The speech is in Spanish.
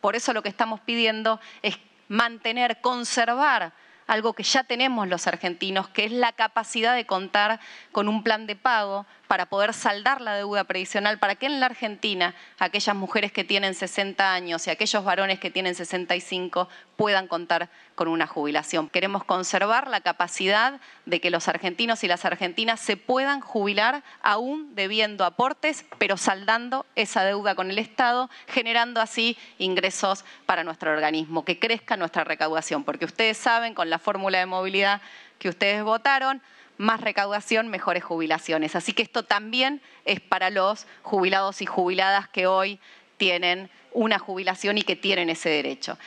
Por eso lo que estamos pidiendo es mantener, conservar algo que ya tenemos los argentinos, que es la capacidad de contar con un plan de pago para poder saldar la deuda previsional, para que en la Argentina aquellas mujeres que tienen 60 años y aquellos varones que tienen 65 puedan contar con una jubilación. Queremos conservar la capacidad de que los argentinos y las argentinas se puedan jubilar aún debiendo aportes, pero saldando esa deuda con el Estado, generando así ingresos para nuestro organismo, que crezca nuestra recaudación, porque ustedes saben con la fórmula de movilidad que ustedes votaron, más recaudación, mejores jubilaciones. Así que esto también es para los jubilados y jubiladas que hoy tienen una jubilación y que tienen ese derecho.